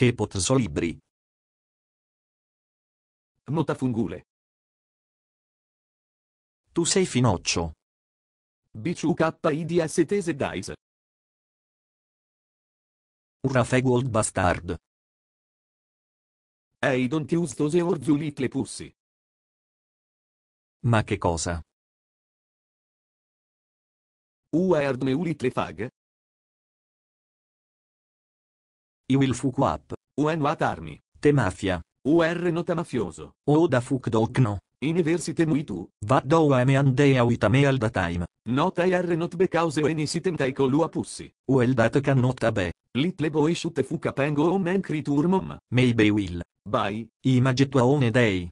che pozzo libri. Nota fungule. Tu sei finoccio. BCUKIDSTZ DICE. Urafe Gold Bastard. Ehi don't use those orzulit le pussy. Ma che cosa? Uerdme le fag, I will fuck up. When what army? Te mafia. UR nota mafioso. O da fuck dogno. University we tu. Vaddo am and they out me all the time. Not IR not because any sitem taiko pussi. Well that cannot be. Little boy shoot fuck pengo om and criturmum. Maybe will. Bye. Imagetuaone day.